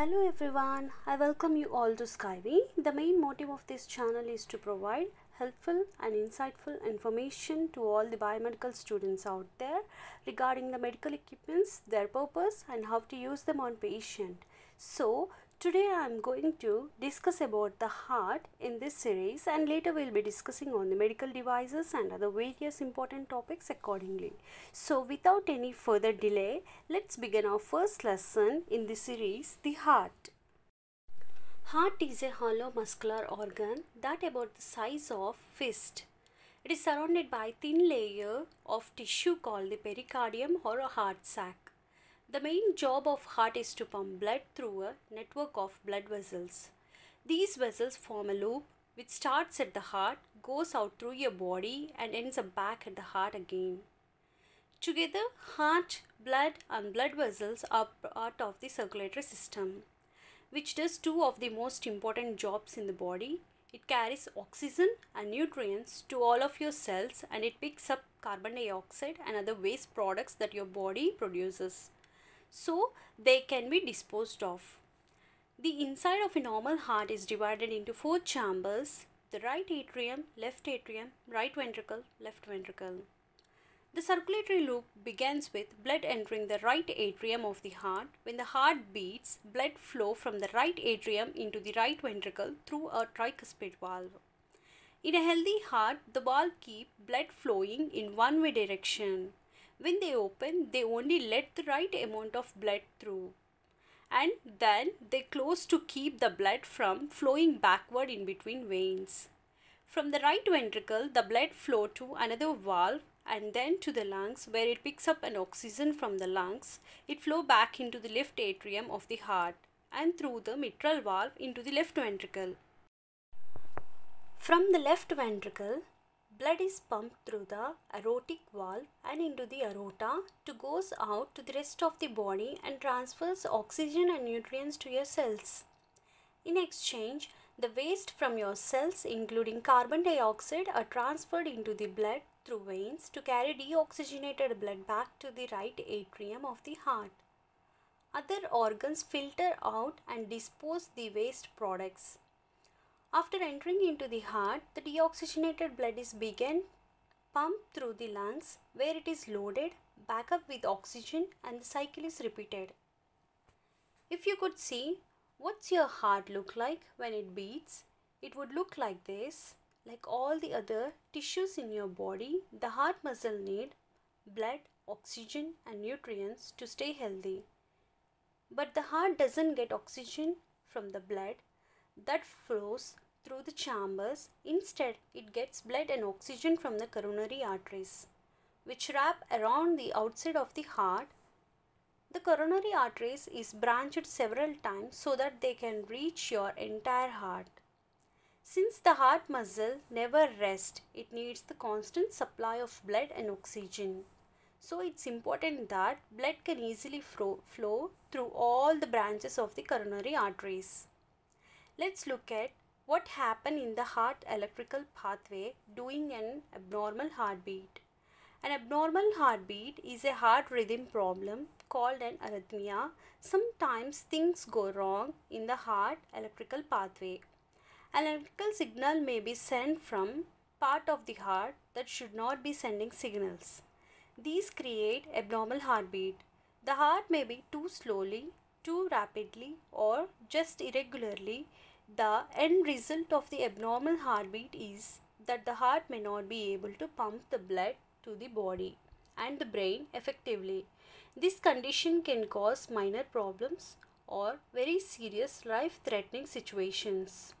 Hello everyone, I welcome you all to Skyway. The main motive of this channel is to provide helpful and insightful information to all the biomedical students out there regarding the medical equipments, their purpose and how to use them on patient. So Today I am going to discuss about the heart in this series and later we will be discussing on the medical devices and other various important topics accordingly. So without any further delay, let's begin our first lesson in this series, the heart. Heart is a hollow muscular organ that about the size of fist. It is surrounded by a thin layer of tissue called the pericardium or a heart sac. The main job of heart is to pump blood through a network of blood vessels. These vessels form a loop which starts at the heart, goes out through your body and ends up back at the heart again. Together, heart, blood and blood vessels are part of the circulatory system, which does two of the most important jobs in the body. It carries oxygen and nutrients to all of your cells and it picks up carbon dioxide and other waste products that your body produces so they can be disposed of. The inside of a normal heart is divided into four chambers the right atrium, left atrium, right ventricle, left ventricle. The circulatory loop begins with blood entering the right atrium of the heart. When the heart beats, blood flow from the right atrium into the right ventricle through a tricuspid valve. In a healthy heart, the valve keeps blood flowing in one way direction. When they open, they only let the right amount of blood through and then they close to keep the blood from flowing backward in between veins. From the right ventricle, the blood flow to another valve and then to the lungs where it picks up an oxygen from the lungs. It flow back into the left atrium of the heart and through the mitral valve into the left ventricle. From the left ventricle, blood is pumped through the aortic valve and into the aorta to goes out to the rest of the body and transfers oxygen and nutrients to your cells. In exchange, the waste from your cells including carbon dioxide are transferred into the blood through veins to carry deoxygenated blood back to the right atrium of the heart. Other organs filter out and dispose the waste products. After entering into the heart, the deoxygenated blood is again pumped through the lungs where it is loaded back up with oxygen and the cycle is repeated. If you could see, what's your heart look like when it beats? It would look like this. Like all the other tissues in your body, the heart muscle need blood, oxygen and nutrients to stay healthy. But the heart doesn't get oxygen from the blood that flows through the chambers. Instead, it gets blood and oxygen from the coronary arteries, which wrap around the outside of the heart. The coronary arteries is branched several times so that they can reach your entire heart. Since the heart muscle never rests, it needs the constant supply of blood and oxygen. So it's important that blood can easily flow, flow through all the branches of the coronary arteries. Let's look at what happened in the heart electrical pathway during an abnormal heartbeat. An abnormal heartbeat is a heart rhythm problem called an arrhythmia. Sometimes things go wrong in the heart electrical pathway. An electrical signal may be sent from part of the heart that should not be sending signals. These create abnormal heartbeat. The heart may be too slowly, too rapidly or just irregularly the end result of the abnormal heartbeat is that the heart may not be able to pump the blood to the body and the brain effectively. This condition can cause minor problems or very serious life threatening situations.